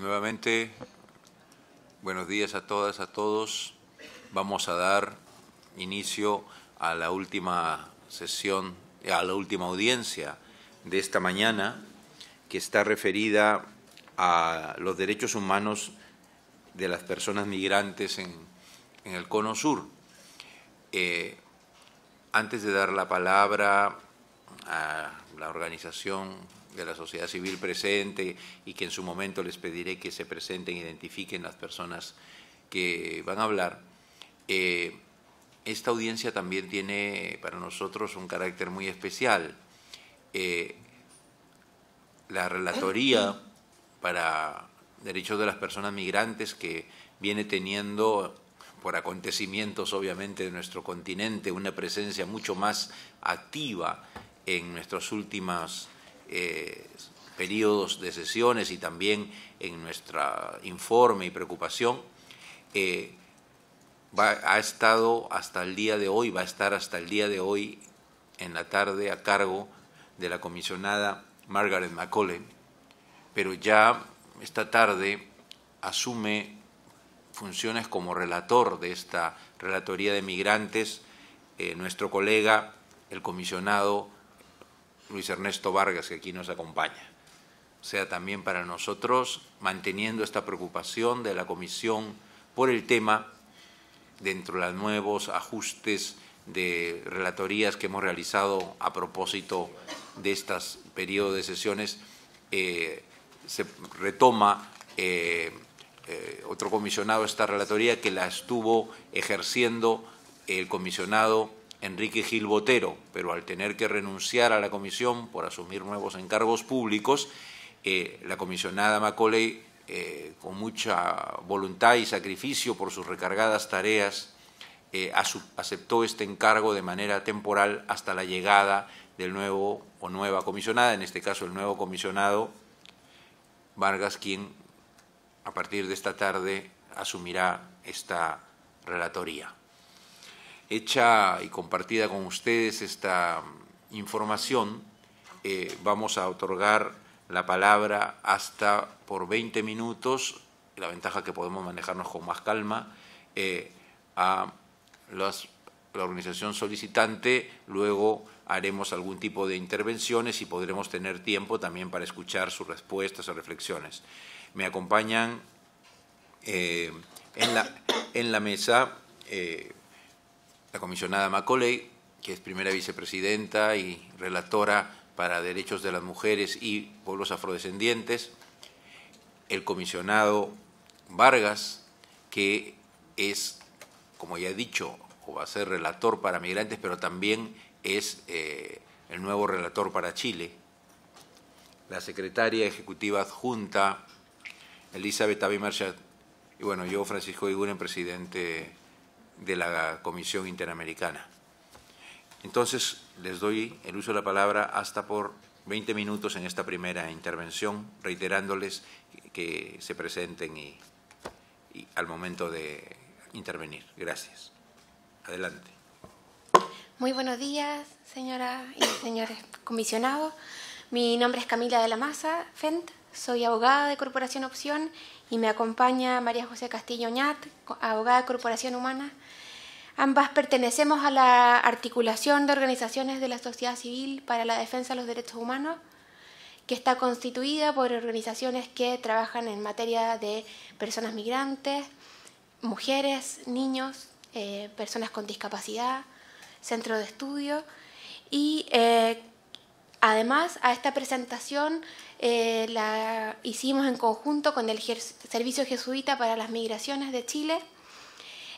Nuevamente, buenos días a todas, a todos. Vamos a dar inicio a la última sesión, a la última audiencia de esta mañana, que está referida a los derechos humanos de las personas migrantes en, el Cono Sur. Eh, antes de dar la palabra a la organización de la sociedad civil presente y que en su momento les pediré que se presenten, identifiquen las personas que van a hablar. Eh, esta audiencia también tiene para nosotros un carácter muy especial. Eh, la relatoría para derechos de las personas migrantes que viene teniendo por acontecimientos obviamente de nuestro continente una presencia mucho más activa en nuestras últimas eh, periodos de sesiones y también en nuestro informe y preocupación, eh, ha estado hasta el día de hoy, va a estar hasta el día de hoy en la tarde a cargo de la comisionada Margaret McCollum, pero ya esta tarde asume funciones como relator de esta Relatoría de Migrantes, eh, nuestro colega, el comisionado Luis Ernesto Vargas, que aquí nos acompaña. sea, también para nosotros, manteniendo esta preocupación de la Comisión por el tema, dentro de los nuevos ajustes de relatorías que hemos realizado a propósito de estos periodos de sesiones, eh, se retoma eh, eh, otro comisionado esta relatoría que la estuvo ejerciendo el comisionado Enrique Gil Botero, pero al tener que renunciar a la comisión por asumir nuevos encargos públicos, eh, la comisionada Macaulay, eh, con mucha voluntad y sacrificio por sus recargadas tareas, eh, aceptó este encargo de manera temporal hasta la llegada del nuevo o nueva comisionada, en este caso el nuevo comisionado Vargas, quien a partir de esta tarde asumirá esta relatoría hecha y compartida con ustedes esta mm, información, eh, vamos a otorgar la palabra hasta por 20 minutos, la ventaja que podemos manejarnos con más calma, eh, a la organización solicitante, luego haremos algún tipo de intervenciones y podremos tener tiempo también para escuchar sus respuestas o reflexiones. Me acompañan eh, en, la, mesa la comisionada Macaulay, que es primera vicepresidenta y relatora para derechos de las mujeres y pueblos afrodescendientes, el comisionado Vargas, que es, como ya he dicho, o va a ser relator para migrantes, pero también es eh, el nuevo relator para Chile, la secretaria ejecutiva adjunta, Elizabeth Abimarchat, y bueno, yo, Francisco Iguren, presidente de la Comisión Interamericana. Entonces, les doy el uso de la palabra hasta por 20 minutos en esta primera intervención, reiterándoles que se presenten y, al momento de intervenir. Gracias. Adelante. Muy buenos días, señora y señores comisionados. Mi nombre es Camila de la Maza, FENT. Soy abogada de Corporación Opción y me acompaña María José Castillo Ñat, abogada de Corporación Humana, Ambas pertenecemos a la articulación de organizaciones de la sociedad civil para la defensa de los derechos humanos, que está constituida por organizaciones que trabajan en materia de personas migrantes, mujeres, niños, eh, personas con discapacidad, centro de estudio y eh, Además, a esta presentación eh, la hicimos en conjunto con el Servicio Jesuita para las Migraciones de Chile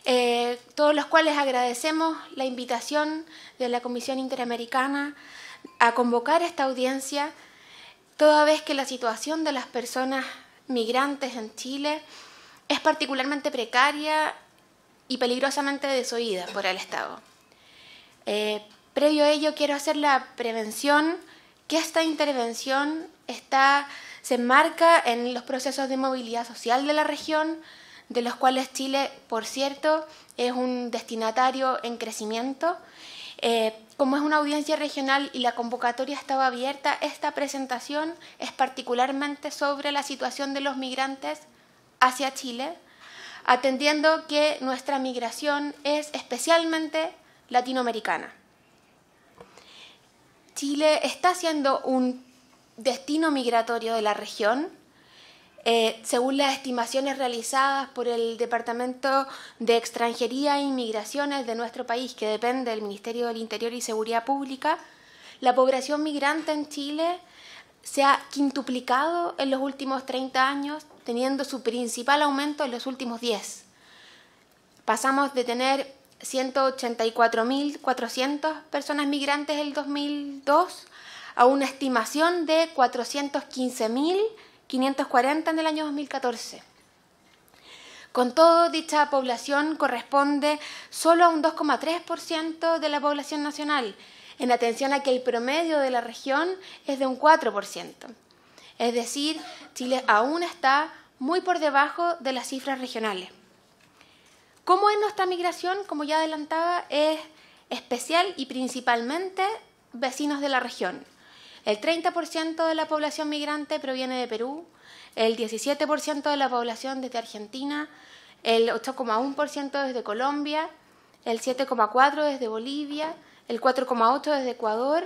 eh, todos los cuales agradecemos la invitación de la Comisión Interamericana a convocar esta audiencia, toda vez que la situación de las personas migrantes en Chile es particularmente precaria y peligrosamente desoída por el Estado. Eh, previo a ello quiero hacer la prevención que esta intervención está, se enmarca en los procesos de movilidad social de la región, de los cuales Chile, por cierto, es un destinatario en crecimiento. Eh, como es una audiencia regional y la convocatoria estaba abierta, esta presentación es particularmente sobre la situación de los migrantes hacia Chile, atendiendo que nuestra migración es especialmente latinoamericana. Chile está siendo un destino migratorio de la región eh, según las estimaciones realizadas por el Departamento de Extranjería e Inmigraciones de nuestro país, que depende del Ministerio del Interior y Seguridad Pública, la población migrante en Chile se ha quintuplicado en los últimos 30 años, teniendo su principal aumento en los últimos 10. Pasamos de tener 184.400 personas migrantes en el 2002 a una estimación de 415.000 540 en el año 2014. Con todo, dicha población corresponde solo a un 2,3% de la población nacional, en atención a que el promedio de la región es de un 4%. Es decir, Chile aún está muy por debajo de las cifras regionales. ¿Cómo es nuestra migración? Como ya adelantaba, es especial y principalmente vecinos de la región. El 30% de la población migrante proviene de Perú, el 17% de la población desde Argentina, el 8,1% desde Colombia, el 7,4% desde Bolivia, el 4,8% desde Ecuador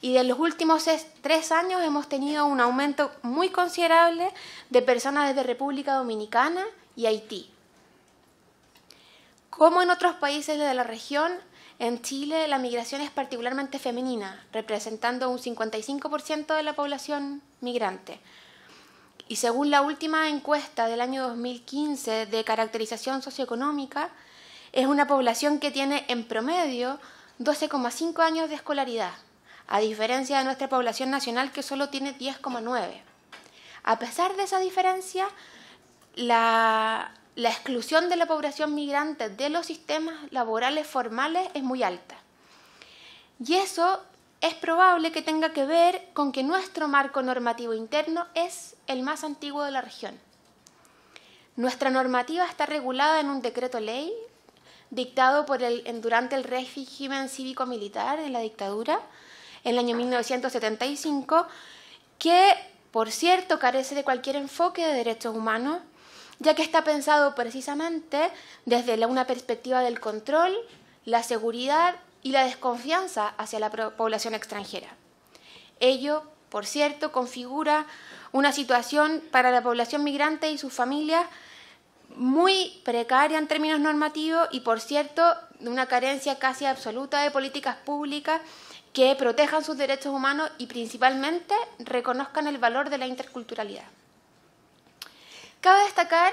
y de los últimos tres años hemos tenido un aumento muy considerable de personas desde República Dominicana y Haití. Como en otros países de la región, en Chile la migración es particularmente femenina, representando un 55% de la población migrante. Y según la última encuesta del año 2015 de caracterización socioeconómica, es una población que tiene en promedio 12,5 años de escolaridad, a diferencia de nuestra población nacional que solo tiene 10,9. A pesar de esa diferencia, la, la exclusión de la población migrante de los sistemas laborales formales es muy alta. Y eso es probable que tenga que ver con que nuestro marco normativo interno es el más antiguo de la región. Nuestra normativa está regulada en un decreto ley dictado durante el régimen cívico-militar de la dictadura en el año 1975, que, por cierto, carece de cualquier enfoque de derechos humanos ya que está pensado precisamente desde una perspectiva del control, la seguridad y la desconfianza hacia la población extranjera. Ello, por cierto, configura una situación para la población migrante y sus familias muy precaria en términos normativos y, por cierto, de una carencia casi absoluta de políticas públicas que protejan sus derechos humanos y principalmente reconozcan el valor de la interculturalidad. Cabe destacar,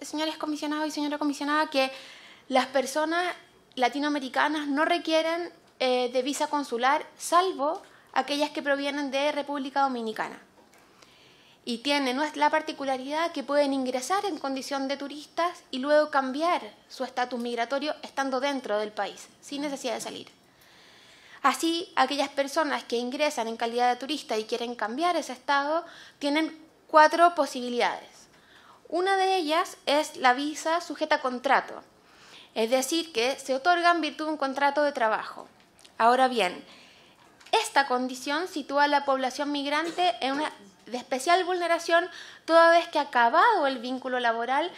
señores comisionados y señora comisionada, que las personas latinoamericanas no requieren eh, de visa consular, salvo aquellas que provienen de República Dominicana. Y tienen la particularidad que pueden ingresar en condición de turistas y luego cambiar su estatus migratorio estando dentro del país, sin necesidad de salir. Así, aquellas personas que ingresan en calidad de turista y quieren cambiar ese estado tienen cuatro posibilidades. Una de ellas es la visa sujeta a contrato, es decir, que se otorga en virtud de un contrato de trabajo. Ahora bien, esta condición sitúa a la población migrante en una de especial vulneración toda vez que acabado el vínculo laboral,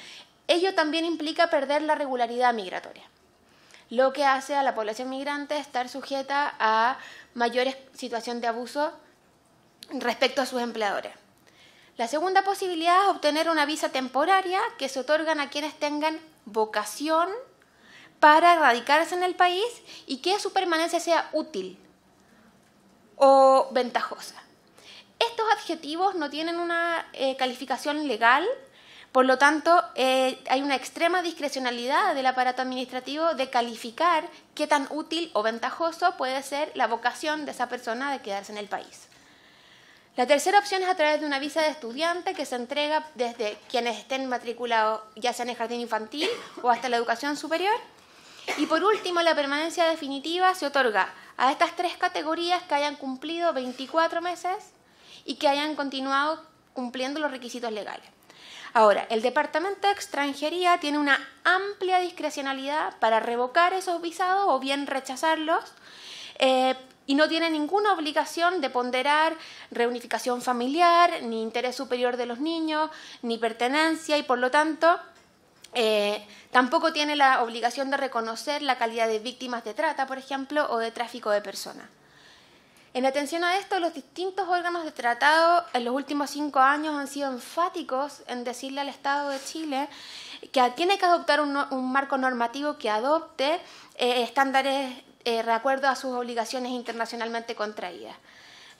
ello también implica perder la regularidad migratoria, lo que hace a la población migrante estar sujeta a mayores situación de abuso respecto a sus empleadores. La segunda posibilidad es obtener una visa temporaria que se otorgan a quienes tengan vocación para radicarse en el país y que su permanencia sea útil o ventajosa. Estos adjetivos no tienen una eh, calificación legal, por lo tanto eh, hay una extrema discrecionalidad del aparato administrativo de calificar qué tan útil o ventajoso puede ser la vocación de esa persona de quedarse en el país. La tercera opción es a través de una visa de estudiante que se entrega desde quienes estén matriculados ya sea en el jardín infantil o hasta la educación superior. Y por último, la permanencia definitiva se otorga a estas tres categorías que hayan cumplido 24 meses y que hayan continuado cumpliendo los requisitos legales. Ahora, el Departamento de Extranjería tiene una amplia discrecionalidad para revocar esos visados o bien rechazarlos, eh, y no tiene ninguna obligación de ponderar reunificación familiar, ni interés superior de los niños, ni pertenencia y por lo tanto eh, tampoco tiene la obligación de reconocer la calidad de víctimas de trata, por ejemplo, o de tráfico de personas. En atención a esto, los distintos órganos de tratado en los últimos cinco años han sido enfáticos en decirle al Estado de Chile que tiene que adoptar un, marco normativo que adopte eh, estándares eh, a sus obligaciones internacionalmente contraídas.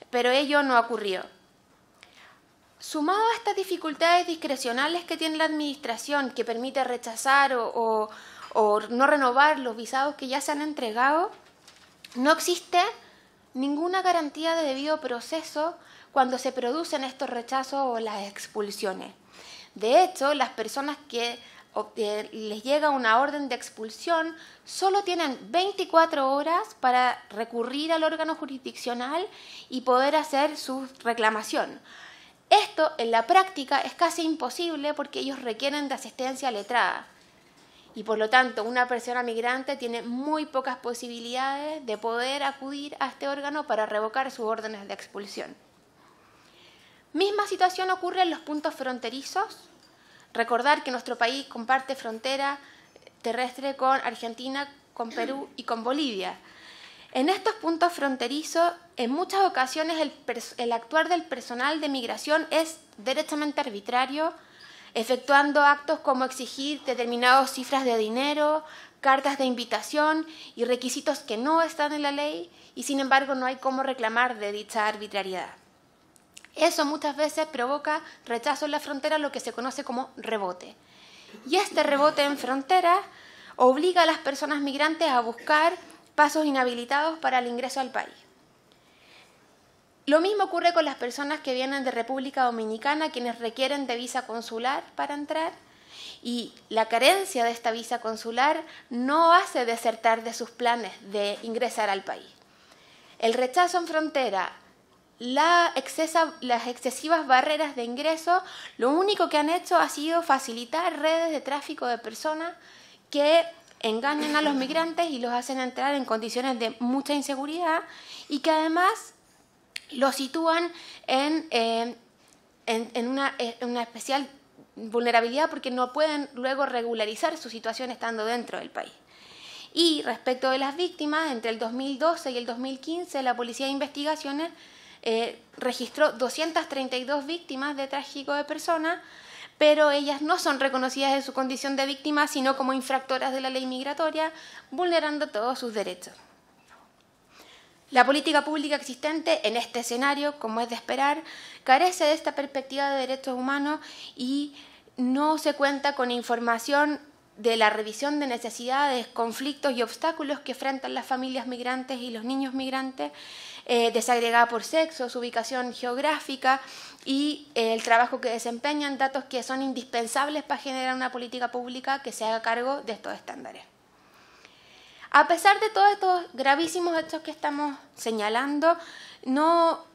Pero ello no ocurrió. Sumado a estas dificultades discrecionales que tiene la Administración, que permite rechazar o no renovar los visados que ya se han entregado, no existe ninguna garantía de debido proceso cuando se producen estos rechazos o las expulsiones. De hecho, las personas que les llega una orden de expulsión, solo tienen 24 horas para recurrir al órgano jurisdiccional y poder hacer su reclamación. Esto en la práctica es casi imposible porque ellos requieren de asistencia letrada y por lo tanto una persona migrante tiene muy pocas posibilidades de poder acudir a este órgano para revocar sus órdenes de expulsión. Misma situación ocurre en los puntos fronterizos Recordar que nuestro país comparte frontera terrestre con Argentina, con Perú y con Bolivia. En estos puntos fronterizos, en muchas ocasiones el, actuar del personal de migración es derechamente arbitrario, efectuando actos como exigir determinadas cifras de dinero, cartas de invitación y requisitos que no están en la ley y sin embargo no hay cómo reclamar de dicha arbitrariedad. Eso muchas veces provoca rechazo en la frontera, lo que se conoce como rebote. Y este rebote en frontera obliga a las personas migrantes a buscar pasos inhabilitados para el ingreso al país. Lo mismo ocurre con las personas que vienen de República Dominicana, quienes requieren de visa consular para entrar, y la carencia de esta visa consular no hace desertar de sus planes de ingresar al país. El rechazo en frontera las excesivas barreras de ingreso lo único que han hecho ha sido facilitar redes de tráfico de personas que engañan a los migrantes y los hacen entrar en condiciones de mucha inseguridad y que además los sitúan en, eh, una, en eh, una especial vulnerabilidad porque no pueden luego regularizar su situación estando dentro del país. Y respecto de las víctimas, entre el 2012 y el 2015 la Policía de Investigaciones eh, registró 232 víctimas de tráfico de personas, pero ellas no son reconocidas en su condición de víctimas, sino como infractoras de la ley migratoria, vulnerando todos sus derechos. La política pública existente en este escenario, como es de esperar, carece de esta perspectiva de derechos humanos y no se cuenta con información de la revisión de necesidades, conflictos y obstáculos que enfrentan las familias migrantes y los niños migrantes eh, desagregada por sexo, su ubicación geográfica y eh, el trabajo que desempeñan, datos que son indispensables para generar una política pública que se haga cargo de estos estándares. A pesar de todos estos gravísimos hechos que estamos señalando,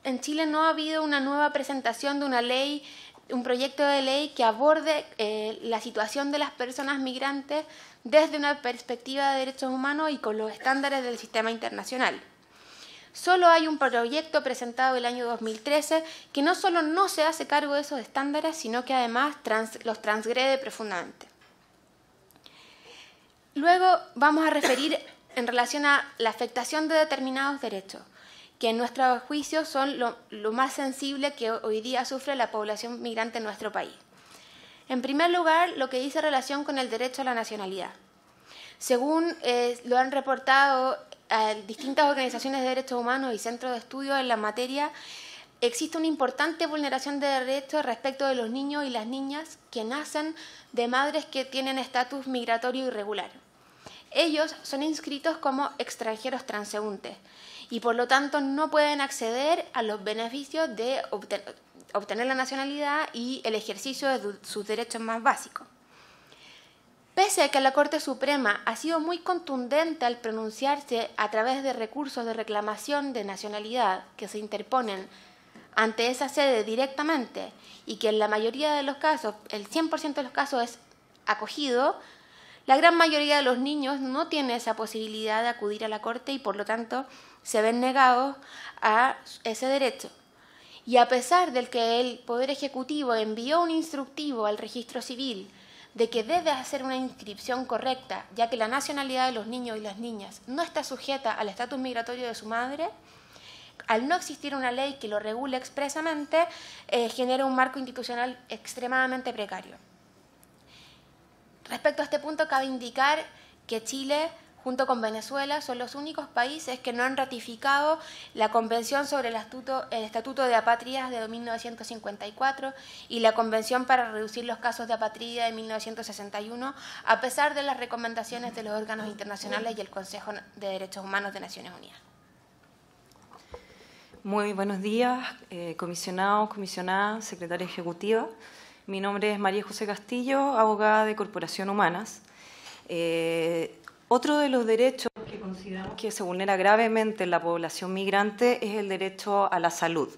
en Chile no ha habido una nueva presentación de una ley, un proyecto de ley que aborde eh, la situación de las personas migrantes desde una perspectiva de derechos humanos y con los estándares del sistema internacional. Solo hay un proyecto presentado el año 2013 que no solo no se hace cargo de esos estándares, sino que además los transgrede profundamente. Luego vamos a referir en relación a la afectación de determinados derechos, que en nuestro juicio son lo, más sensible que hoy día sufre la población migrante en nuestro país. En primer lugar, lo que dice relación con el derecho a la nacionalidad. Según eh, lo han reportado distintas organizaciones de derechos humanos y centros de estudio en la materia, existe una importante vulneración de derechos respecto de los niños y las niñas que nacen de madres que tienen estatus migratorio irregular. Ellos son inscritos como extranjeros transeúntes y por lo tanto no pueden acceder a los beneficios de obtener la nacionalidad y el ejercicio de sus derechos más básicos. Pese a que la Corte Suprema ha sido muy contundente al pronunciarse a través de recursos de reclamación de nacionalidad que se interponen ante esa sede directamente y que en la mayoría de los casos, el 100% de los casos es acogido, la gran mayoría de los niños no tiene esa posibilidad de acudir a la corte y por lo tanto se ven negados a ese derecho. Y a pesar del que el Poder Ejecutivo envió un instructivo al registro civil de que debe hacer una inscripción correcta, ya que la nacionalidad de los niños y las niñas no está sujeta al estatus migratorio de su madre, al no existir una ley que lo regule expresamente, eh, genera un marco institucional extremadamente precario. Respecto a este punto, cabe indicar que Chile junto con Venezuela, son los únicos países que no han ratificado la Convención sobre el, Estatuto de Apátridas de 1954 y la Convención para reducir los casos de apatridia de 1961, a pesar de las recomendaciones de los órganos internacionales y el Consejo de Derechos Humanos de Naciones Unidas. Muy buenos días, eh, comisionados, comisionadas, secretaria ejecutiva. Mi nombre es María José Castillo, abogada de Corporación Humanas. Eh, otro de los derechos que consideramos que se vulnera gravemente en la población migrante es el derecho a la salud.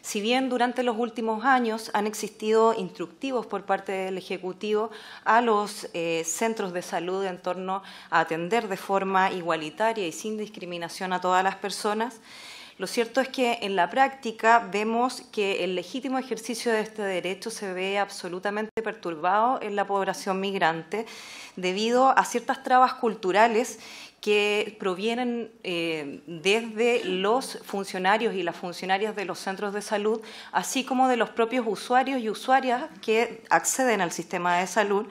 Si bien durante los últimos años han existido instructivos por parte del Ejecutivo a los eh, centros de salud en torno a atender de forma igualitaria y sin discriminación a todas las personas, lo cierto es que en la práctica vemos que el legítimo ejercicio de este derecho se ve absolutamente perturbado en la población migrante debido a ciertas trabas culturales que provienen eh, desde los funcionarios y las funcionarias de los centros de salud, así como de los propios usuarios y usuarias que acceden al sistema de salud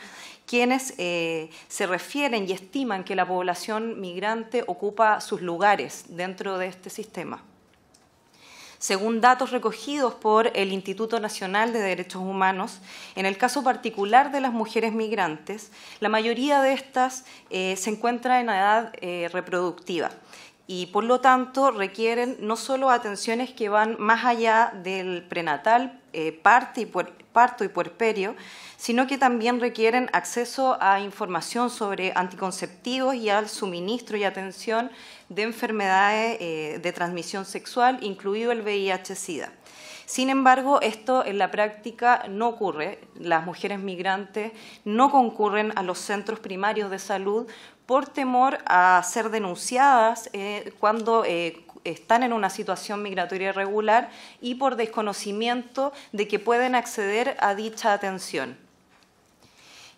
quienes eh, se refieren y estiman que la población migrante ocupa sus lugares dentro de este sistema. Según datos recogidos por el Instituto Nacional de Derechos Humanos, en el caso particular de las mujeres migrantes, la mayoría de estas eh, se encuentra en edad eh, reproductiva y por lo tanto requieren no solo atenciones que van más allá del prenatal, eh, y parto y puerperio, sino que también requieren acceso a información sobre anticonceptivos y al suministro y atención de enfermedades eh, de transmisión sexual, incluido el VIH-Sida. Sin embargo, esto en la práctica no ocurre. Las mujeres migrantes no concurren a los centros primarios de salud por temor a ser denunciadas eh, cuando eh, están en una situación migratoria irregular y por desconocimiento de que pueden acceder a dicha atención.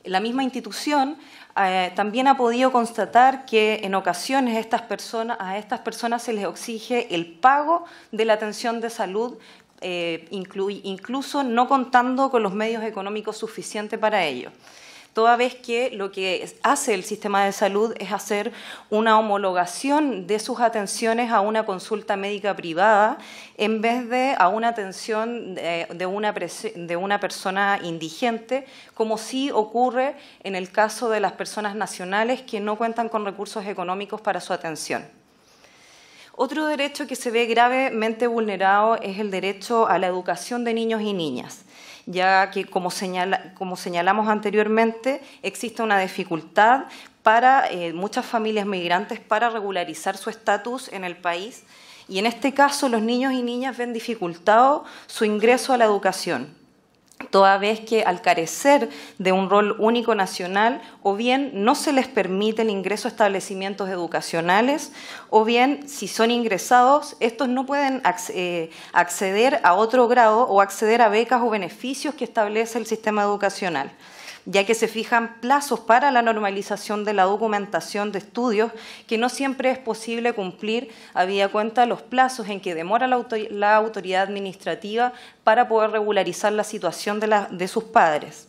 La misma institución eh, también ha podido constatar que en ocasiones a estas personas se les exige el pago de la atención de salud, eh, incluso no contando con los medios económicos suficientes para ello toda vez que lo que hace el sistema de salud es hacer una homologación de sus atenciones a una consulta médica privada en vez de a una atención de una, persona indigente, como sí ocurre en el caso de las personas nacionales que no cuentan con recursos económicos para su atención. Otro derecho que se ve gravemente vulnerado es el derecho a la educación de niños y niñas ya que, como, señalamos anteriormente, existe una dificultad para eh, muchas familias migrantes para regularizar su estatus en el país y en este caso los niños y niñas ven dificultado su ingreso a la educación toda vez que al carecer de un rol único nacional, o bien no se les permite el ingreso a establecimientos educacionales, o bien si son ingresados, estos no pueden eh, acceder a otro grado o acceder a becas o beneficios que establece el sistema educacional ya que se fijan plazos para la normalización de la documentación de estudios que no siempre es posible cumplir, había cuenta los plazos en que demora la, autoridad administrativa para poder regularizar la situación de sus padres.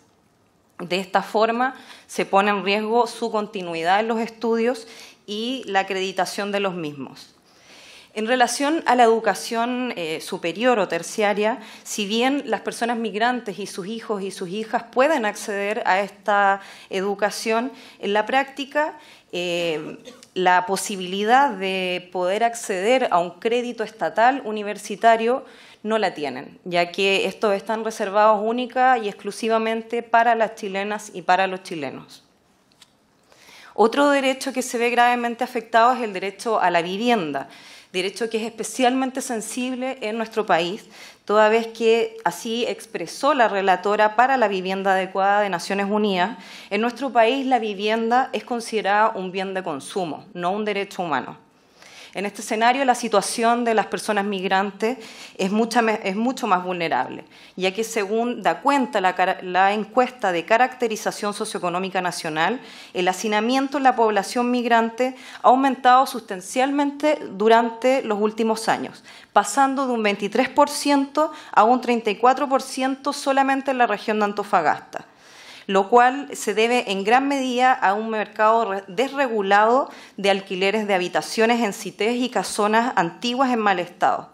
De esta forma se pone en riesgo su continuidad en los estudios y la acreditación de los mismos. En relación a la educación eh, superior o terciaria, si bien las personas migrantes y sus hijos y sus hijas pueden acceder a esta educación, en la práctica eh, la posibilidad de poder acceder a un crédito estatal universitario no la tienen, ya que estos están reservados única y exclusivamente para las chilenas y para los chilenos. Otro derecho que se ve gravemente afectado es el derecho a la vivienda derecho que es especialmente sensible en nuestro país, toda vez que así expresó la relatora para la vivienda adecuada de Naciones Unidas, en nuestro país la vivienda es considerada un bien de consumo, no un derecho humano. En este escenario, la situación de las personas migrantes es, mucho más vulnerable, ya que según da cuenta la, la encuesta de caracterización socioeconómica nacional, el hacinamiento en la población migrante ha aumentado sustancialmente durante los últimos años, pasando de un 23% a un 34% solamente en la región de Antofagasta lo cual se debe en gran medida a un mercado desregulado de alquileres de habitaciones en CITES y casonas antiguas en mal estado.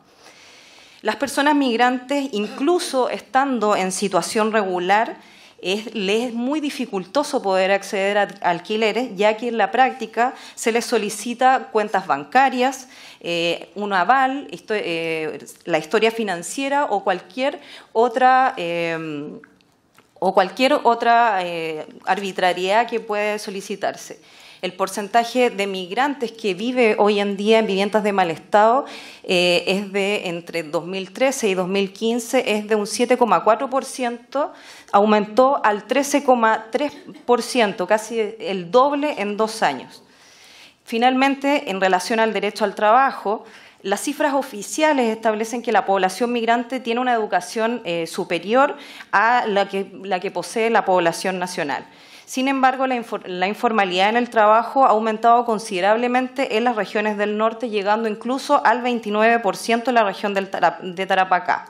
Las personas migrantes, incluso estando en situación regular, les es muy dificultoso poder acceder a alquileres, ya que en la práctica se les solicita cuentas bancarias, eh, un aval, eh, la historia financiera o cualquier otra... Eh, o cualquier otra eh, arbitrariedad que puede solicitarse. El porcentaje de migrantes que vive hoy en día en viviendas de mal estado eh, es de entre 2013 y 2015 es de un 7,4%, aumentó al 13,3%, casi el doble en dos años. Finalmente, en relación al derecho al trabajo, las cifras oficiales establecen que la población migrante tiene una educación eh, superior a la que, posee la población nacional. Sin embargo, la, informalidad en el trabajo ha aumentado considerablemente en las regiones del norte, llegando incluso al 29% en la región de Tarapacá.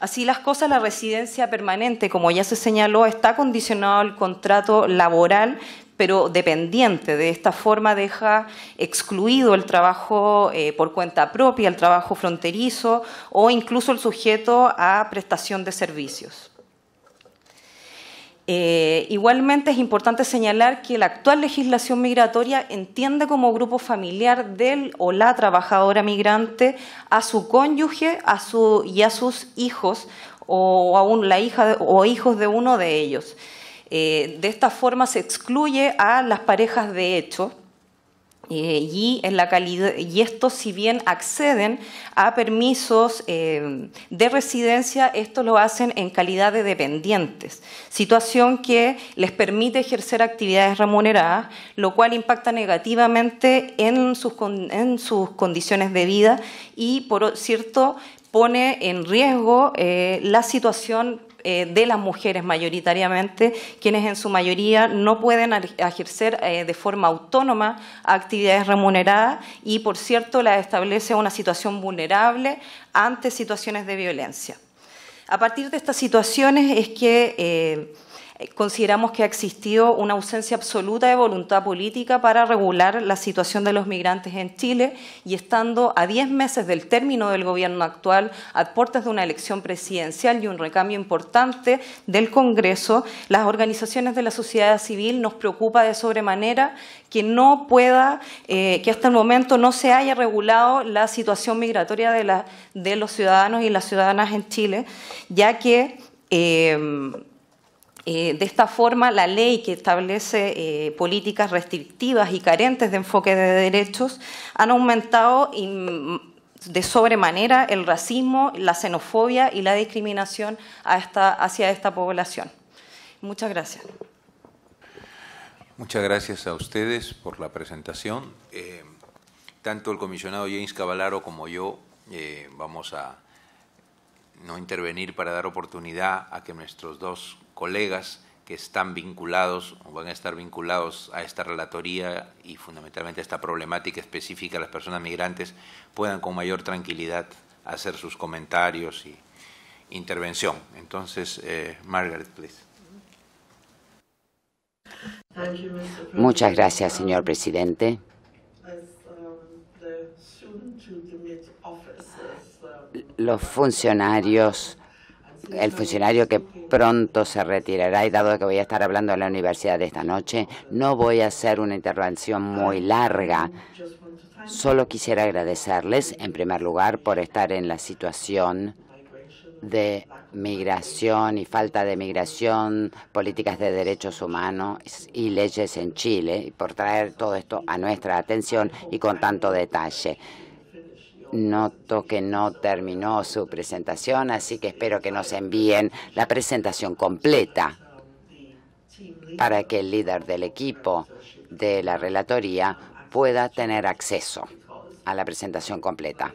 Así las cosas, la residencia permanente, como ya se señaló, está condicionado al contrato laboral, pero dependiente. De esta forma deja excluido el trabajo eh, por cuenta propia, el trabajo fronterizo o incluso el sujeto a prestación de servicios. Eh, igualmente es importante señalar que la actual legislación migratoria entiende como grupo familiar del o la trabajadora migrante a su cónyuge a y a sus hijos o aún la hija o hijos de uno de ellos. Eh, de esta forma se excluye a las parejas de hecho. Eh, y, estos, si bien acceden a permisos eh, de residencia, esto lo hacen en calidad de dependientes, situación que les permite ejercer actividades remuneradas, lo cual impacta negativamente en sus, condiciones de vida y, por cierto, pone en riesgo la situación eh, de las mujeres mayoritariamente, quienes en su mayoría no pueden ejercer eh, de forma autónoma actividades remuneradas y, por cierto, las establece una situación vulnerable ante situaciones de violencia. A partir de estas situaciones es que... Eh, eh, consideramos que ha existido una ausencia absoluta de voluntad política para regular la situación de los migrantes en Chile y estando a diez meses del término del gobierno actual, a puertas de una elección presidencial y un recambio importante del Congreso, las organizaciones de la sociedad civil nos preocupa de sobremanera que no pueda, eh, que hasta el momento no se haya regulado la situación migratoria de, los ciudadanos y las ciudadanas en Chile, ya que... Eh, eh, de esta forma, la ley que establece eh, políticas restrictivas y carentes de enfoque de derechos han aumentado mm, de sobremanera el racismo, la xenofobia y la discriminación hacia esta población. Muchas gracias. Muchas gracias a ustedes por la presentación. Eh, tanto el comisionado James Cavalaro como yo vamos a no intervenir para dar oportunidad a que nuestros dos colegas que están vinculados o van a estar vinculados a esta relatoría y fundamentalmente a esta problemática específica de las personas migrantes puedan con mayor tranquilidad hacer sus comentarios y intervención. Entonces, eh, Margaret, please. Muchas gracias, señor presidente. los funcionarios, el funcionario que pronto se retirará y dado que voy a estar hablando en la universidad esta noche, no voy a hacer una intervención muy larga. Solo quisiera agradecerles, en primer lugar, por estar en la situación de migración y falta de migración, políticas de derechos humanos y leyes en Chile, y por traer todo esto a nuestra atención y con tanto detalle. Noto que no terminó su presentación, así que espero que nos envíen la presentación completa para que el líder del equipo de la relatoría pueda tener acceso a la presentación completa.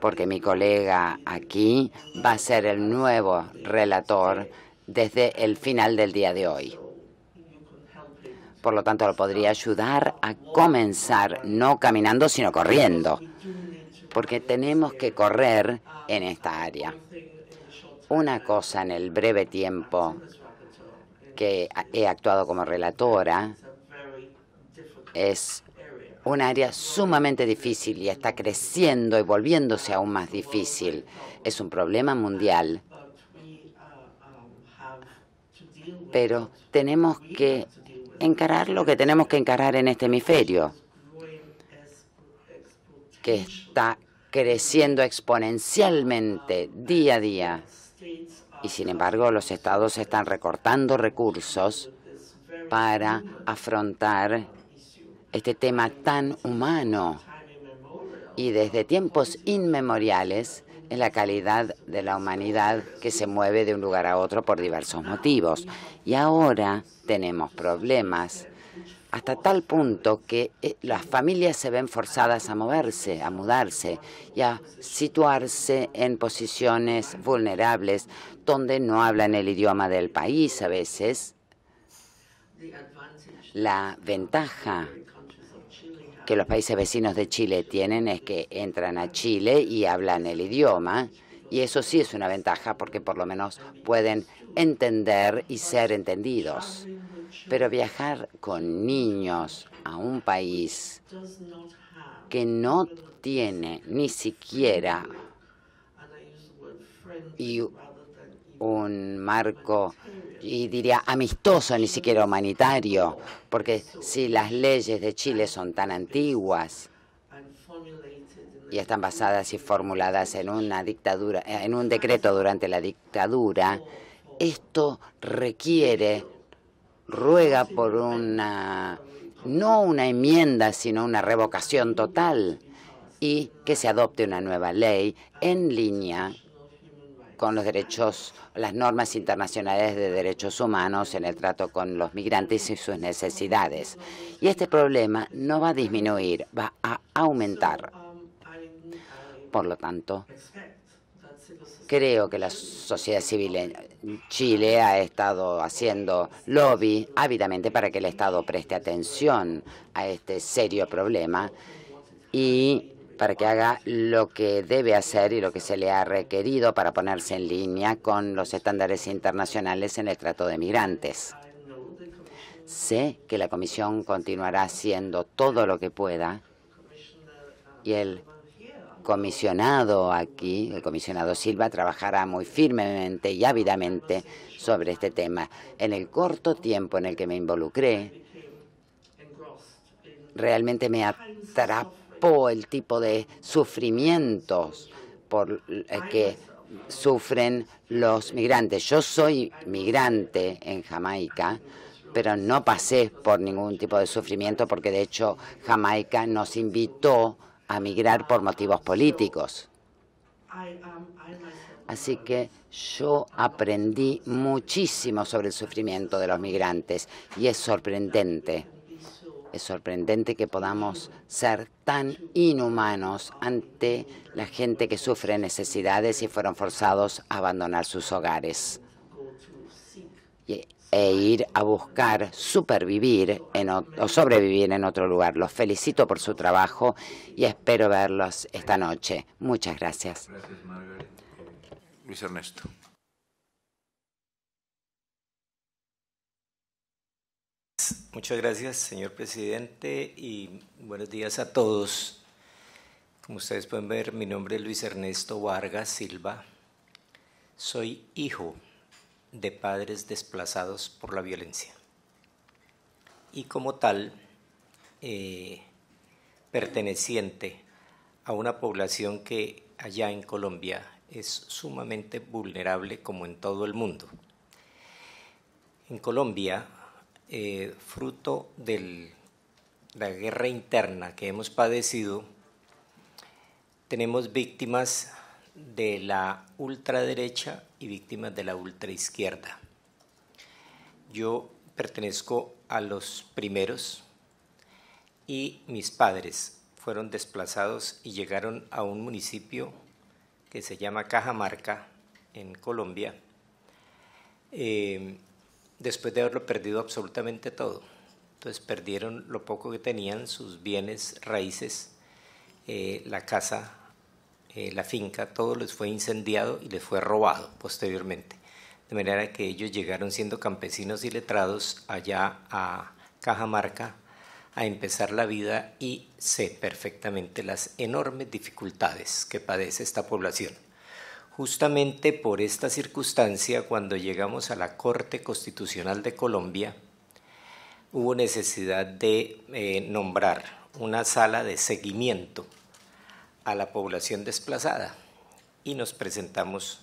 Porque mi colega aquí va a ser el nuevo relator desde el final del día de hoy. Por lo tanto, lo podría ayudar a comenzar no caminando, sino corriendo porque tenemos que correr en esta área. Una cosa en el breve tiempo que he actuado como relatora es un área sumamente difícil y está creciendo y volviéndose aún más difícil. Es un problema mundial, pero tenemos que encarar lo que tenemos que encarar en este hemisferio que está creciendo exponencialmente día a día. Y sin embargo, los estados están recortando recursos para afrontar este tema tan humano. Y desde tiempos inmemoriales en la calidad de la humanidad que se mueve de un lugar a otro por diversos motivos. Y ahora tenemos problemas hasta tal punto que eh, las familias se ven forzadas a moverse, a mudarse y a situarse en posiciones vulnerables donde no hablan el idioma del país a veces. La ventaja que los países vecinos de Chile tienen es que entran a Chile y hablan el idioma y eso sí es una ventaja porque por lo menos pueden entender y ser entendidos. Pero viajar con niños a un país que no tiene ni siquiera un marco, y diría amistoso, ni siquiera humanitario, porque si las leyes de Chile son tan antiguas y están basadas y formuladas en una dictadura, en un decreto durante la dictadura, esto requiere ruega por una, no una enmienda, sino una revocación total y que se adopte una nueva ley en línea con los derechos, las normas internacionales de derechos humanos en el trato con los migrantes y sus necesidades. Y este problema no va a disminuir, va a aumentar. Por lo tanto, Creo que la sociedad civil en Chile ha estado haciendo lobby ávidamente para que el Estado preste atención a este serio problema y para que haga lo que debe hacer y lo que se le ha requerido para ponerse en línea con los estándares internacionales en el trato de migrantes. Sé que la Comisión continuará haciendo todo lo que pueda y el comisionado aquí, el comisionado Silva, trabajará muy firmemente y ávidamente sobre este tema. En el corto tiempo en el que me involucré, realmente me atrapó el tipo de sufrimientos por eh, que sufren los migrantes. Yo soy migrante en Jamaica, pero no pasé por ningún tipo de sufrimiento porque de hecho Jamaica nos invitó a migrar por motivos políticos. Así que yo aprendí muchísimo sobre el sufrimiento de los migrantes y es sorprendente. Es sorprendente que podamos ser tan inhumanos ante la gente que sufre necesidades y fueron forzados a abandonar sus hogares e ir a buscar supervivir en o, sobrevivir en otro lugar. Los felicito por su trabajo y espero verlos esta noche. Muchas gracias. Luis Ernesto. Muchas gracias, señor presidente, y buenos días a todos. Como ustedes pueden ver, mi nombre es Luis Ernesto Vargas Silva. Soy hijo de padres desplazados por la violencia. Y como tal, eh, perteneciente a una población que allá en Colombia es sumamente vulnerable como en todo el mundo. En Colombia, eh, fruto de la guerra interna que hemos padecido, tenemos víctimas de la ultraderecha y víctimas de la ultraizquierda. Yo pertenezco a los primeros y mis padres fueron desplazados y llegaron a un municipio que se llama Cajamarca, en Colombia, eh, después de haberlo perdido absolutamente todo. Entonces perdieron lo poco que tenían, sus bienes raíces, eh, la casa eh, la finca, todo les fue incendiado y les fue robado posteriormente. De manera que ellos llegaron siendo campesinos y letrados allá a Cajamarca a empezar la vida y sé perfectamente las enormes dificultades que padece esta población. Justamente por esta circunstancia, cuando llegamos a la Corte Constitucional de Colombia, hubo necesidad de eh, nombrar una sala de seguimiento a la población desplazada y nos presentamos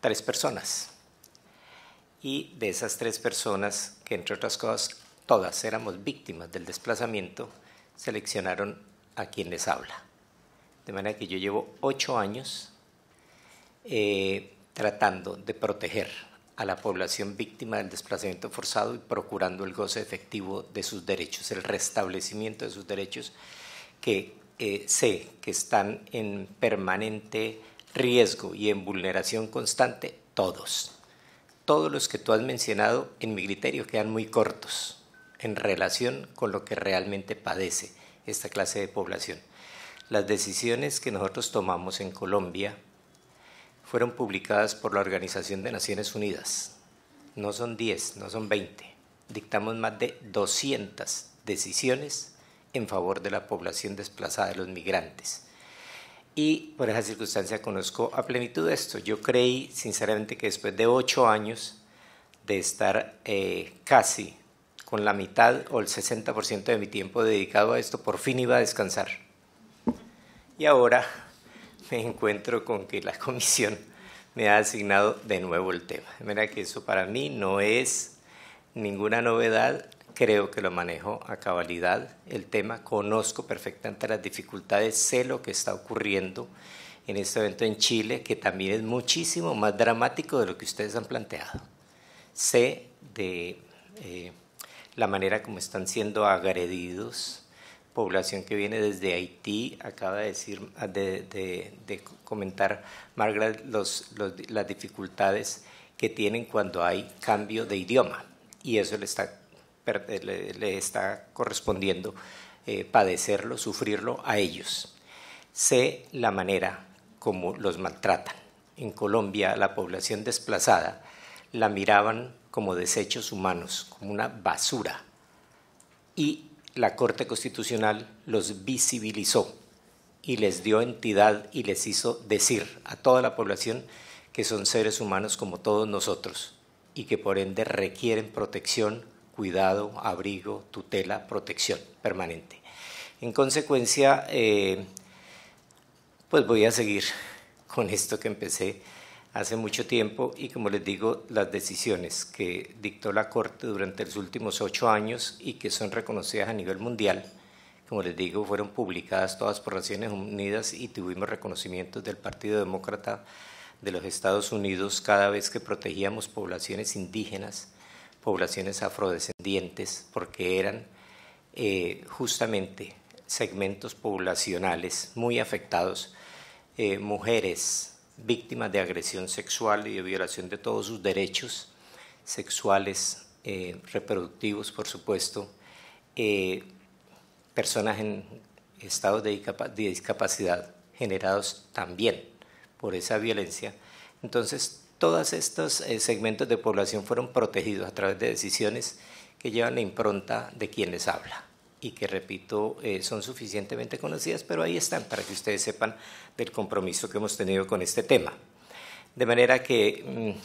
tres personas. Y de esas tres personas, que entre otras cosas todas éramos víctimas del desplazamiento, seleccionaron a quien les habla. De manera que yo llevo ocho años eh, tratando de proteger a la población víctima del desplazamiento forzado y procurando el goce efectivo de sus derechos, el restablecimiento de sus derechos que eh, sé que están en permanente riesgo y en vulneración constante, todos. Todos los que tú has mencionado, en mi criterio, quedan muy cortos en relación con lo que realmente padece esta clase de población. Las decisiones que nosotros tomamos en Colombia fueron publicadas por la Organización de Naciones Unidas. No son 10, no son 20. Dictamos más de 200 decisiones en favor de la población desplazada de los migrantes. Y por esa circunstancia conozco a plenitud esto. Yo creí sinceramente que después de ocho años de estar eh, casi con la mitad o el 60% de mi tiempo dedicado a esto, por fin iba a descansar. Y ahora me encuentro con que la comisión me ha asignado de nuevo el tema. Mira que eso para mí no es ninguna novedad creo que lo manejo a cabalidad el tema, conozco perfectamente las dificultades, sé lo que está ocurriendo en este evento en Chile, que también es muchísimo más dramático de lo que ustedes han planteado. Sé de eh, la manera como están siendo agredidos, población que viene desde Haití, acaba de decir, de, comentar Margaret las dificultades que tienen cuando hay cambio de idioma y eso le está le, está correspondiendo eh, padecerlo, sufrirlo a ellos. Sé la manera como los maltratan. En Colombia la población desplazada la miraban como desechos humanos, como una basura. Y la Corte Constitucional los visibilizó y les dio entidad y les hizo decir a toda la población que son seres humanos como todos nosotros y que por ende requieren protección, cuidado, abrigo, tutela, protección permanente. En consecuencia, eh, pues voy a seguir con esto que empecé hace mucho tiempo y como les digo, las decisiones que dictó la Corte durante los últimos ocho años y que son reconocidas a nivel mundial, como les digo, fueron publicadas todas por Naciones Unidas y tuvimos reconocimientos del Partido Demócrata de los Estados Unidos cada vez que protegíamos poblaciones indígenas poblaciones afrodescendientes, porque eran eh, justamente segmentos poblacionales muy afectados, eh, mujeres víctimas de agresión sexual y de violación de todos sus derechos sexuales, eh, reproductivos, por supuesto, personas en estados de, discapacidad generados también por esa violencia. Entonces, todos estos eh, segmentos de población fueron protegidos a través de decisiones que llevan la impronta de quien les habla y que, repito, eh, son suficientemente conocidas, pero ahí están para que ustedes sepan del compromiso que hemos tenido con este tema. De manera que, mm,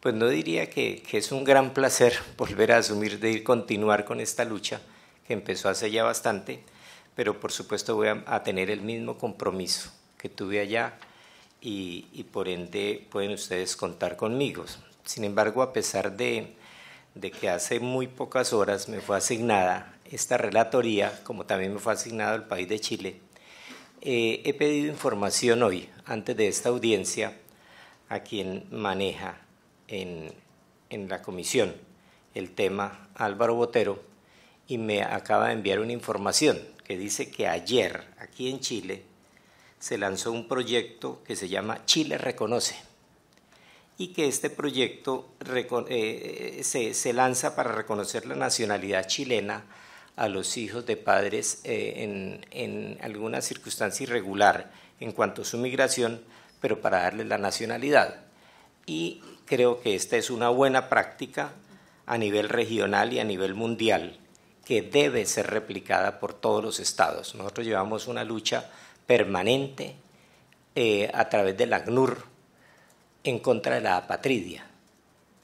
pues no diría que, es un gran placer volver a asumir de ir continuar con esta lucha que empezó hace ya bastante, pero por supuesto voy a tener el mismo compromiso que tuve allá y, por ende pueden ustedes contar conmigo. Sin embargo, a pesar de, que hace muy pocas horas me fue asignada esta relatoría, como también me fue asignado el país de Chile, eh, he pedido información hoy, antes de esta audiencia, a quien maneja en, en la comisión el tema, Álvaro Botero, y me acaba de enviar una información que dice que ayer, aquí en Chile, se lanzó un proyecto que se llama Chile Reconoce y que este proyecto eh, eh, se, lanza para reconocer la nacionalidad chilena a los hijos de padres eh, en, en, alguna circunstancia irregular en cuanto a su migración, pero para darle la nacionalidad. Y creo que esta es una buena práctica a nivel regional y a nivel mundial que debe ser replicada por todos los estados. Nosotros llevamos una lucha permanente eh, a través del ACNUR en contra de la patria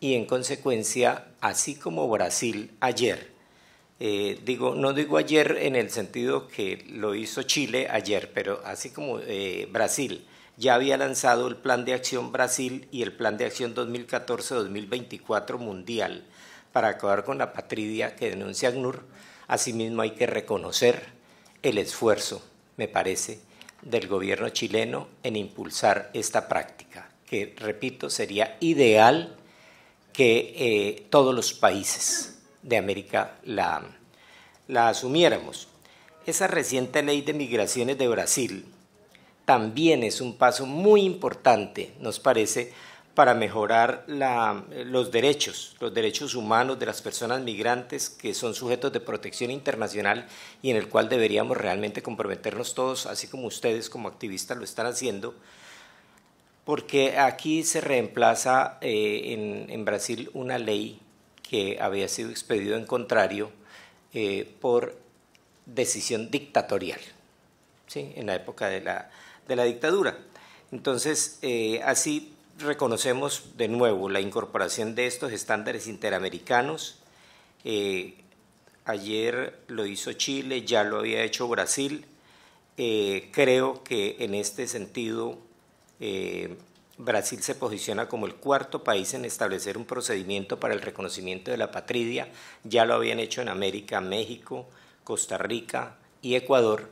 Y en consecuencia, así como Brasil ayer, eh, no digo ayer en el sentido que lo hizo Chile ayer, pero así como eh, Brasil ya había lanzado el Plan de Acción Brasil y el Plan de Acción 2014-2024 Mundial para acabar con la patridia que denuncia ACNUR, asimismo hay que reconocer el esfuerzo, me parece, del gobierno chileno en impulsar esta práctica, que, repito, sería ideal que eh, todos los países de América la, la asumiéramos. Esa reciente ley de migraciones de Brasil también es un paso muy importante, nos parece, para mejorar eh, los derechos, los derechos humanos de las personas migrantes que son sujetos de protección internacional y en el cual deberíamos realmente comprometernos todos, así como ustedes como activistas lo están haciendo, porque aquí se reemplaza eh, en, Brasil una ley que había sido expedido en contrario eh, por decisión dictatorial, ¿sí? en la época de la, de la dictadura. Entonces, así reconocemos de nuevo la incorporación de estos estándares interamericanos. Eh, ayer lo hizo Chile, ya lo había hecho Brasil. Eh, creo que en este sentido eh, Brasil se posiciona como el cuarto país en establecer un procedimiento para el reconocimiento de la patridia. Ya lo habían hecho en América, México, Costa Rica y Ecuador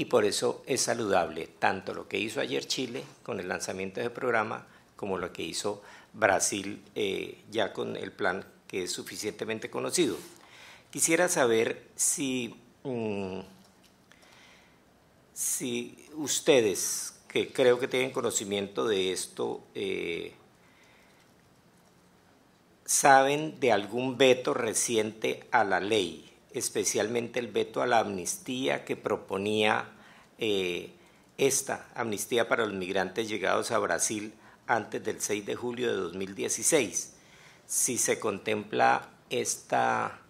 y por eso es saludable tanto lo que hizo ayer Chile con el lanzamiento de ese programa como lo que hizo Brasil eh, ya con el plan que es suficientemente conocido. Quisiera saber si, mm, si ustedes, que creo que tienen conocimiento de esto, eh, saben de algún veto reciente a la ley especialmente el veto a la amnistía que proponía eh, esta amnistía para los migrantes llegados a Brasil antes del 6 de julio de 2016. Si se contempla esta,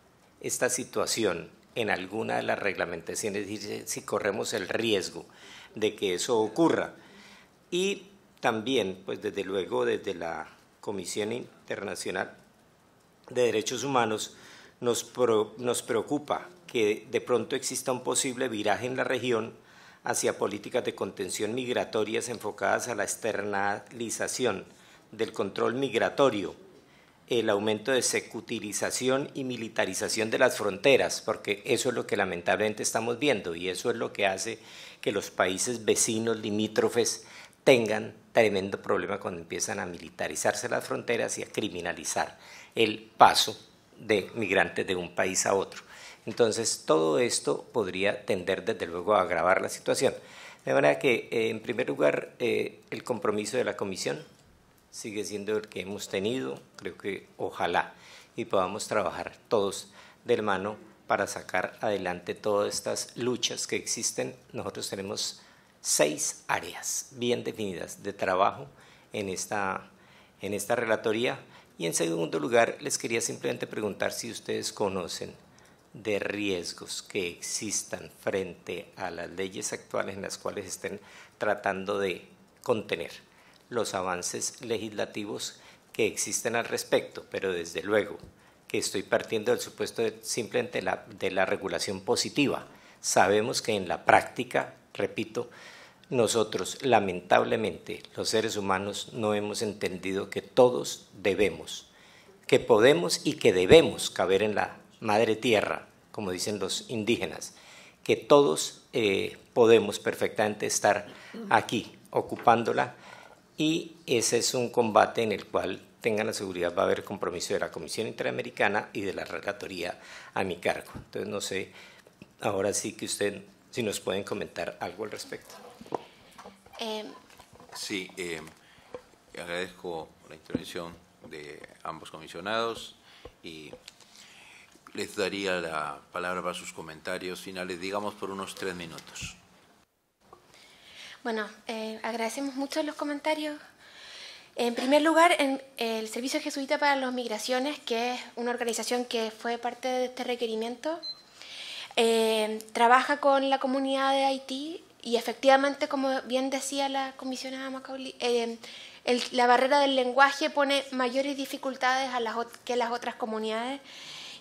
situación en alguna de las reglamentaciones, si corremos el riesgo de que eso ocurra. Y también, pues desde luego, desde la Comisión Internacional de Derechos Humanos, nos, preocupa que de pronto exista un posible viraje en la región hacia políticas de contención migratorias enfocadas a la externalización del control migratorio, el aumento de secutilización y militarización de las fronteras, porque eso es lo que lamentablemente estamos viendo y eso es lo que hace que los países vecinos limítrofes tengan tremendo problema cuando empiezan a militarizarse las fronteras y a criminalizar el paso de migrantes de un país a otro. Entonces, todo esto podría tender desde luego a agravar la situación. De manera que, eh, en primer lugar, eh, el compromiso de la Comisión sigue siendo el que hemos tenido, creo que ojalá, y podamos trabajar todos de mano para sacar adelante todas estas luchas que existen. Nosotros tenemos seis áreas bien definidas de trabajo en esta, en esta relatoría y en segundo lugar, les quería simplemente preguntar si ustedes conocen de riesgos que existan frente a las leyes actuales en las cuales estén tratando de contener los avances legislativos que existen al respecto, pero desde luego que estoy partiendo del supuesto simplemente de la regulación positiva. Sabemos que en la práctica, repito, nosotros, lamentablemente, los seres humanos no hemos entendido que todos debemos, que podemos y que debemos caber en la madre tierra, como dicen los indígenas, que todos eh, podemos perfectamente estar aquí ocupándola y ese es un combate en el cual tengan la seguridad va a haber compromiso de la Comisión Interamericana y de la Relatoría a mi cargo. Entonces no sé, ahora sí que usted, si nos pueden comentar algo al respecto. Eh, sí, eh, agradezco la intervención de ambos comisionados y les daría la palabra para sus comentarios finales, digamos por unos tres minutos. Bueno, eh, agradecemos mucho los comentarios. En primer lugar, el Servicio Jesuita para las Migraciones, que es una organización que fue parte de este requerimiento, trabaja con la comunidad de Haití y efectivamente, como bien decía la comisionada Macaulay, eh, la barrera del lenguaje pone mayores dificultades a que las otras comunidades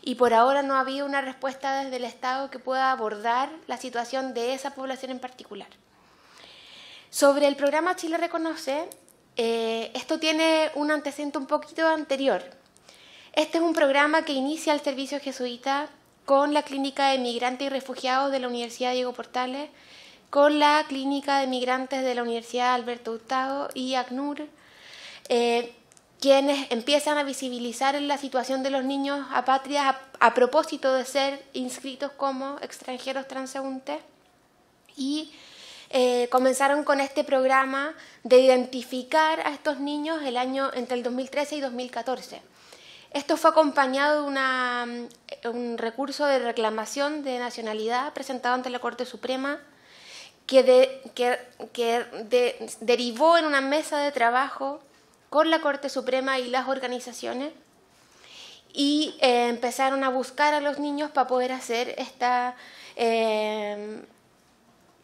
y por ahora no ha habido una respuesta desde el Estado que pueda abordar la situación de esa población en particular. Sobre el programa Chile Reconoce, eh, esto tiene un antecedente un poquito anterior. Este es un programa que inicia el servicio jesuita con la Clínica de Migrantes y Refugiados de la Universidad Diego Portales con la Clínica de Migrantes de la Universidad Alberto Hurtado y ACNUR, eh, quienes empiezan a visibilizar la situación de los niños apátridas a, propósito de ser inscritos como extranjeros transeúntes y eh, comenzaron con este programa de identificar a estos niños el año entre el 2013 y 2014. Esto fue acompañado de mm, un recurso de reclamación de nacionalidad presentado ante la Corte Suprema que, derivó en una mesa de trabajo con la Corte Suprema y las organizaciones y eh, empezaron a buscar a los niños para poder hacer esta eh,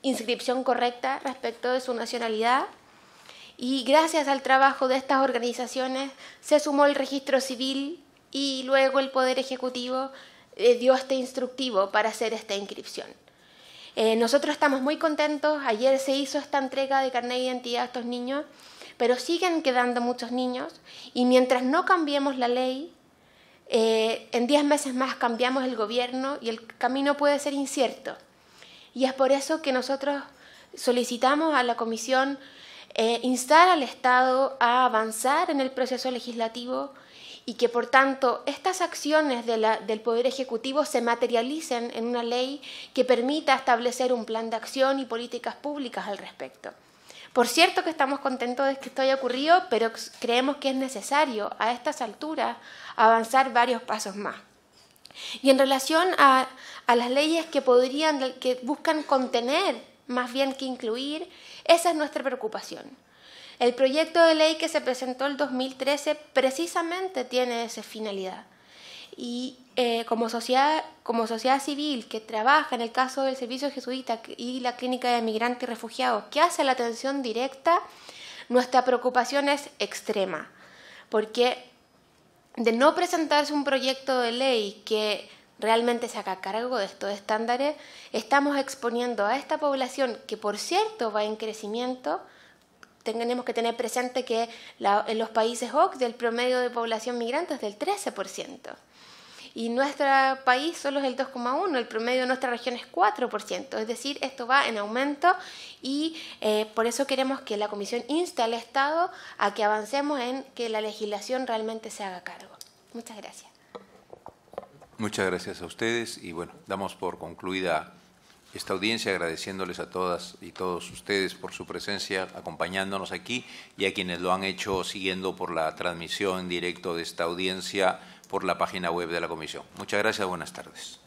inscripción correcta respecto de su nacionalidad. Y gracias al trabajo de estas organizaciones se sumó el registro civil y luego el Poder Ejecutivo eh, dio este instructivo para hacer esta inscripción. Eh, nosotros estamos muy contentos, ayer se hizo esta entrega de carnet de identidad a estos niños, pero siguen quedando muchos niños y mientras no cambiemos la ley, eh, en 10 meses más cambiamos el gobierno y el camino puede ser incierto. Y es por eso que nosotros solicitamos a la Comisión eh, instar al Estado a avanzar en el proceso legislativo, y que por tanto estas acciones del Poder Ejecutivo se materialicen en una ley que permita establecer un plan de acción y políticas públicas al respecto. Por cierto que estamos contentos de que esto haya ocurrido, pero creemos que es necesario a estas alturas avanzar varios pasos más. Y en relación a, las leyes que que buscan contener más bien que incluir, esa es nuestra preocupación. El proyecto de ley que se presentó el 2013 precisamente tiene esa finalidad. Y eh, como, sociedad, como sociedad civil que trabaja en el caso del Servicio Jesuita y la Clínica de Migrantes y Refugiados, que hace la atención directa, nuestra preocupación es extrema, porque de no presentarse un proyecto de ley que realmente se haga cargo de estos estándares, estamos exponiendo a esta población, que por cierto va en crecimiento, tenemos que tener presente que en los países OCDE el promedio de población migrante es del 13%. Y nuestro país solo es el 2,1%, el promedio de nuestra región es 4%. Es decir, esto va en aumento y eh, por eso queremos que la Comisión inste al Estado a que avancemos en que la legislación realmente se haga cargo. Muchas gracias. Muchas gracias a ustedes y bueno, damos por concluida esta audiencia, agradeciéndoles a todas y todos ustedes por su presencia acompañándonos aquí y a quienes lo han hecho siguiendo por la transmisión en directo de esta audiencia por la página web de la Comisión. Muchas gracias, buenas tardes.